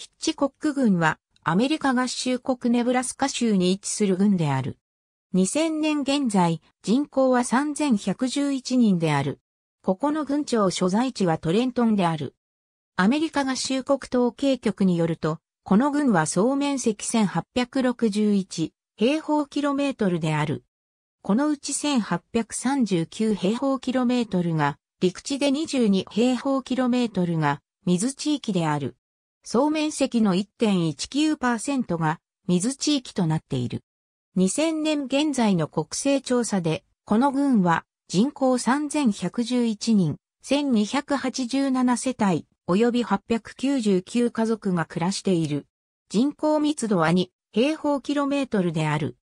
ヒッチコック軍はアメリカ合衆国ネブラスカ州に位置する軍である。2000年現在、人口は3111人である。ここの郡庁所在地はトレントンである。アメリカ合衆国統計局によると、この軍は総面積1861平方キロメートルである。このうち1839平方キロメートルが陸地で22平方キロメートルが水地域である。総面積の1.19%が水地域となっている。2000年現在の国勢調査で、この群は人口3111人、1287世帯、及び899家族が暮らしている。人口密度は2平方キロメートルである。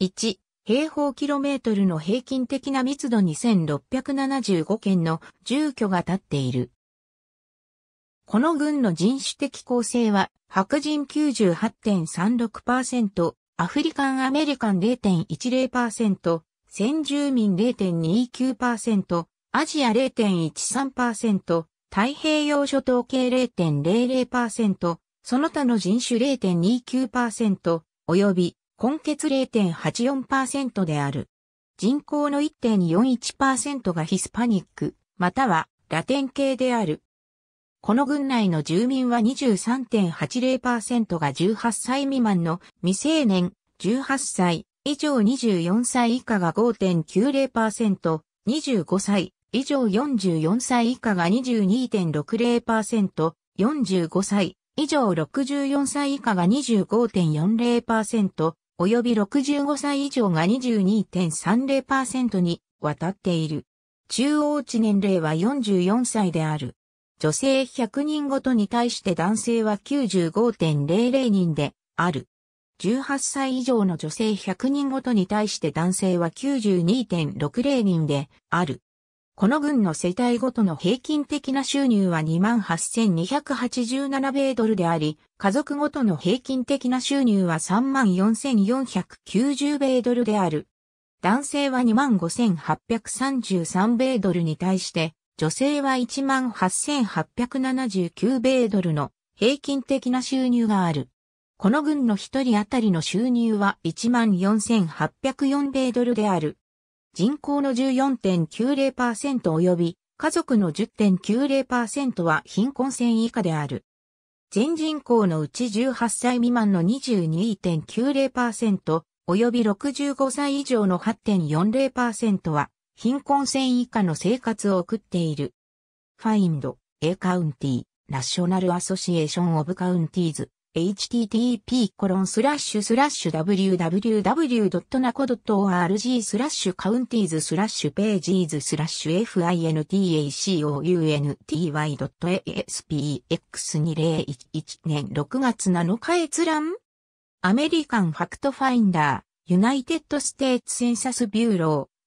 1平方キロメートルの平均的な密度2675件の住居が建っている。この軍の人種的構成は、白人98.36%、アフリカンアメリカン0.10%、先住民0.29%、アジア0.13%、太平洋諸島系0.00%、その他の人種0.29%、及び、根血0.84%である。人口の1.41%がヒスパニック、またはラテン系である。この郡内の住民は23.80%が18歳未満の未成年、18歳以上24歳以下が5.90%、25歳以上44歳以下が22.60%、45歳以上64歳以下が25.40%、及び65歳以上が22.30%にわたっている。中央値年齢は44歳である。女性100人ごとに対して男性は95.00人である。18歳以上の女性100人ごとに対して男性は92.60人である。この群の世帯ごとの平均的な収入は28,287米ドルであり、家族ごとの平均的な収入は34,490米ドルである。男性は25,833米ドルに対して、女性は18,879米ドルの平均的な収入がある。この軍の一人当たりの収入は14,804米ドルである。人口の14.90%及び家族の10.90%は貧困線以下である。全人口のうち18歳未満の22.90%及び65歳以上の8.40%は貧困線以下の生活を送っている。Find A County National Association of Counties http www.naco.org c o u n t i e s p a g e s fintacounty.aspx2011 年6月7日閲覧アメリカンファクトファインダーユナイテッドステーツセンサスビューロー